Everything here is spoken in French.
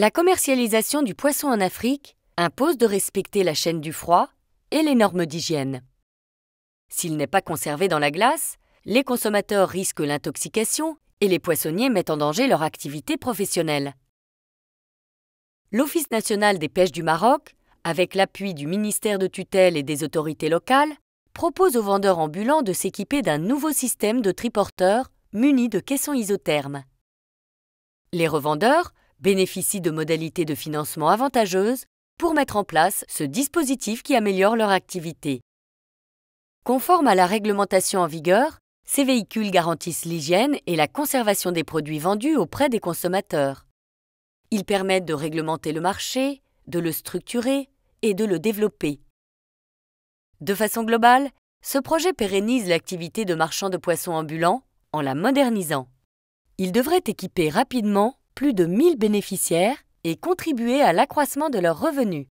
La commercialisation du poisson en Afrique impose de respecter la chaîne du froid et les normes d'hygiène. S'il n'est pas conservé dans la glace, les consommateurs risquent l'intoxication et les poissonniers mettent en danger leur activité professionnelle. L'Office national des pêches du Maroc, avec l'appui du ministère de tutelle et des autorités locales, propose aux vendeurs ambulants de s'équiper d'un nouveau système de triporteurs muni de caissons isothermes. Les revendeurs bénéficient de modalités de financement avantageuses pour mettre en place ce dispositif qui améliore leur activité. Conforme à la réglementation en vigueur, ces véhicules garantissent l'hygiène et la conservation des produits vendus auprès des consommateurs. Ils permettent de réglementer le marché, de le structurer et de le développer. De façon globale, ce projet pérennise l'activité de marchands de poissons ambulants en la modernisant. Il devrait équiper rapidement plus de 1000 bénéficiaires et contribuer à l'accroissement de leurs revenus.